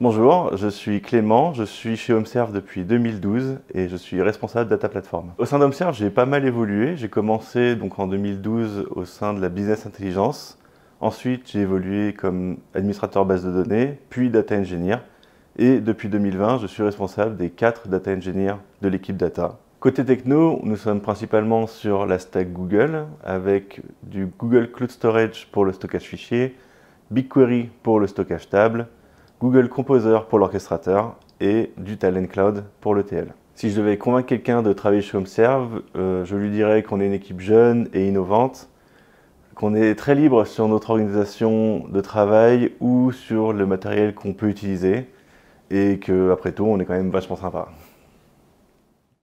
Bonjour, je suis Clément, je suis chez HomeServe depuis 2012 et je suis responsable data platform. Au sein d'HomeServe, j'ai pas mal évolué. J'ai commencé donc en 2012 au sein de la business intelligence. Ensuite, j'ai évolué comme administrateur base de données, puis data engineer. Et depuis 2020, je suis responsable des quatre data engineers de l'équipe data. Côté techno, nous sommes principalement sur la stack Google avec du Google Cloud Storage pour le stockage fichier, BigQuery pour le stockage table, Google Composer pour l'orchestrateur et du Talent Cloud pour l'ETL. Si je devais convaincre quelqu'un de travailler chez HomeServe, euh, je lui dirais qu'on est une équipe jeune et innovante, qu'on est très libre sur notre organisation de travail ou sur le matériel qu'on peut utiliser, et qu'après tout, on est quand même vachement sympa.